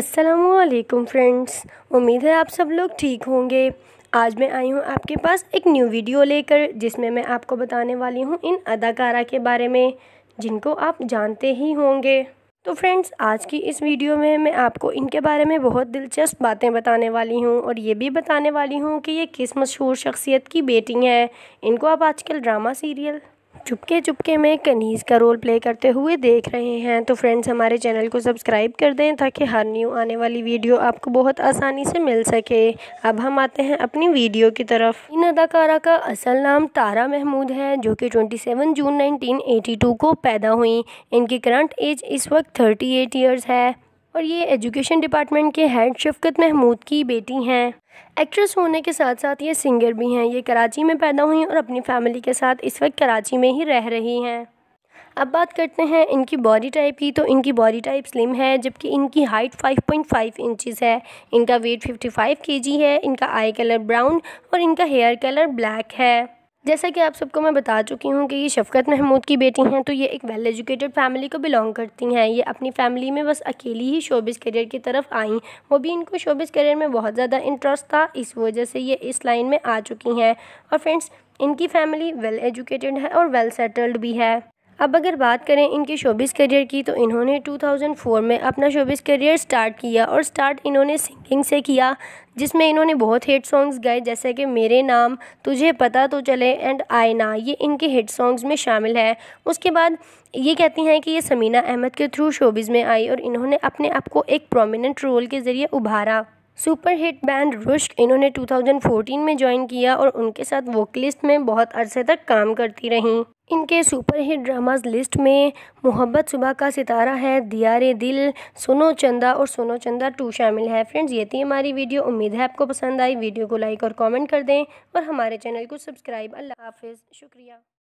असलकुम फ्रेंड्स उम्मीद है आप सब लोग ठीक होंगे आज मैं आई हूँ आपके पास एक न्यू वीडियो लेकर जिसमें मैं आपको बताने वाली हूँ इन अदाकारा के बारे में जिनको आप जानते ही होंगे तो फ्रेंड्स आज की इस वीडियो में मैं आपको इनके बारे में बहुत दिलचस्प बातें बताने वाली हूँ और ये भी बताने वाली हूँ कि ये किस मशहूर शख्सियत की बेटी हैं इनको आप आजकल ड्रामा सीरियल चुपके चुपके में कनीज़ का रोल प्ले करते हुए देख रहे हैं तो फ्रेंड्स हमारे चैनल को सब्सक्राइब कर दें ताकि हर न्यू आने वाली वीडियो आपको बहुत आसानी से मिल सके अब हम आते हैं अपनी वीडियो की तरफ इन अदाकारा का असल नाम तारा महमूद है जो कि 27 जून 1982 को पैदा हुई इनकी करंट एज इस वक्त थर्टी ईयर्स है और ये एजुकेशन डिपार्टमेंट के हेड शफकत महमूद की बेटी हैं एक्ट्रेस होने के साथ साथ ये सिंगर भी हैं ये कराची में पैदा हुई और अपनी फैमिली के साथ इस वक्त कराची में ही रह रही हैं अब बात करते हैं इनकी बॉडी टाइप की तो इनकी बॉडी टाइप स्लिम है जबकि इनकी हाइट 5.5 इंचेस है इनका वेट 55 फाइव है इनका आई कलर ब्राउन और इनका हेयर कलर ब्लैक है जैसा कि आप सबको मैं बता चुकी हूँ कि ये शफ़कत महमूद की बेटी हैं तो ये एक वेल एजुकेटेड फैमिली को बिलोंग करती हैं ये अपनी फैमिली में बस अकेली ही शोबिस करियर की तरफ आई वो भी इनको शोबिस करियर में बहुत ज़्यादा इंटरेस्ट था इस वजह से ये इस लाइन में आ चुकी हैं और फ्रेंड्स इनकी फैमिली वेल एजुकेटेड है और वेल सेटल्ड भी है अब अगर बात करें इनके शोबिस करियर की तो इन्होंने 2004 में अपना शोबिस करियर स्टार्ट किया और स्टार्ट इन्होंने सिंगिंग से किया जिसमें इन्होंने बहुत हिट सॉन्ग्स गाए जैसे कि मेरे नाम तुझे पता तो चले एंड आई ना ये इनके हिट सॉन्ग्स में शामिल है उसके बाद ये कहती हैं कि ये समीना अहमद के थ्रू शोबिस में आई और इन्होंने अपने आप को एक प्रोमिनंट रोल के ज़रिए उभारा सुपर हिट बैंड रुश्क इन्होंने 2014 में ज्वाइन किया और उनके साथ वोकलिस्ट में बहुत अरसे तक काम करती रहीं इनके सुपर हिट ड्रामाज लिस्ट में मोहब्बत सुबह का सितारा है दियारे दिल सुनो चंदा और सुनो चंदा टू शामिल है फ्रेंड्स ये थी हमारी वीडियो उम्मीद है आपको पसंद आई वीडियो को लाइक और कॉमेंट कर दें और हमारे चैनल को सब्सक्राइब अल्लाह हाफिज़ शुक्रिया